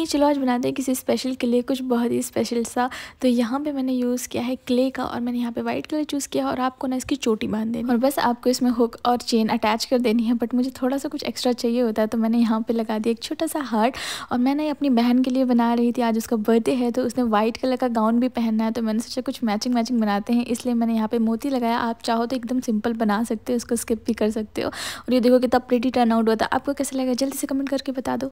ही चलो आज बनाते हैं किसी स्पेशल के लिए कुछ बहुत ही स्पेशल सा तो यहाँ पे मैंने यूज़ किया है क्ले का और मैंने यहाँ पे वाइट कलर चूज़ किया है और आपको ना इसकी चोटी बांध देनी और बस आपको इसमें हुक और चेन अटैच कर देनी है बट मुझे थोड़ा सा कुछ एक्स्ट्रा चाहिए होता है तो मैंने यहाँ पर लगा दिया एक छोटा सा हार्ट और मैंने अपनी बहन के लिए बना रही थी आज उसका बर्थडे है तो उसने वाइट कलर का गाउन भी पहनना है तो मैंने सोचा कुछ मैचिंग मैचिंग बनाते हैं इसलिए मैंने यहाँ पर मोती लगाया आप चाहो तो एकदम सिंपल बना सकते हो उसको स्किप भी कर सकते हो और ये देखो कितना प्रिटी टर्न आउट होता है आपको कैसा लगा जल्दी से कमेंट करके बता दो